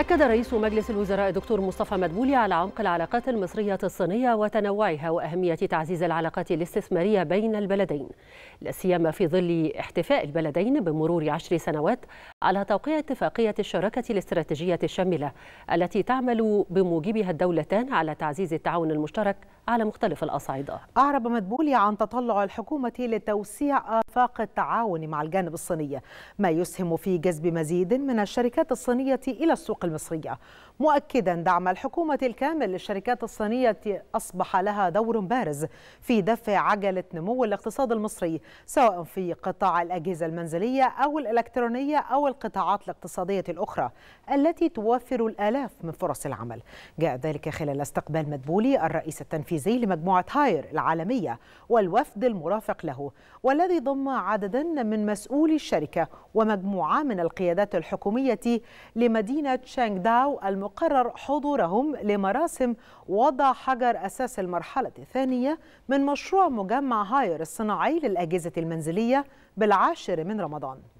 أكد رئيس مجلس الوزراء دكتور مصطفى مدبولي على عمق العلاقات المصرية الصينية وتنوعها وأهمية تعزيز العلاقات الاستثمارية بين البلدين لا سيما في ظل احتفاء البلدين بمرور عشر سنوات على توقيع اتفاقية الشراكة الاستراتيجية الشاملة التي تعمل بموجبها الدولتان على تعزيز التعاون المشترك على مختلف الأصعدة أعرب مدبولي عن تطلع الحكومة لتوسيع آفاق التعاون مع الجانب الصيني ما يسهم في جذب مزيد من الشركات الصينية إلى السوق المصرية مؤكدا دعم الحكومة الكامل للشركات الصينية أصبح لها دور بارز في دفع عجلة نمو الاقتصاد المصري سواء في قطاع الأجهزة المنزلية أو الإلكترونية أو القطاعات الاقتصادية الأخرى التي توفر الآلاف من فرص العمل جاء ذلك خلال استقبال مدبولي الرئيس التنفيذي الإنجليزي لمجموعة هاير العالمية والوفد المرافق له والذي ضم عددا من مسؤولي الشركة ومجموعة من القيادات الحكومية لمدينة شانغ داو المقرر حضورهم لمراسم وضع حجر أساس المرحلة الثانية من مشروع مجمع هاير الصناعي للأجهزة المنزلية بالعاشر من رمضان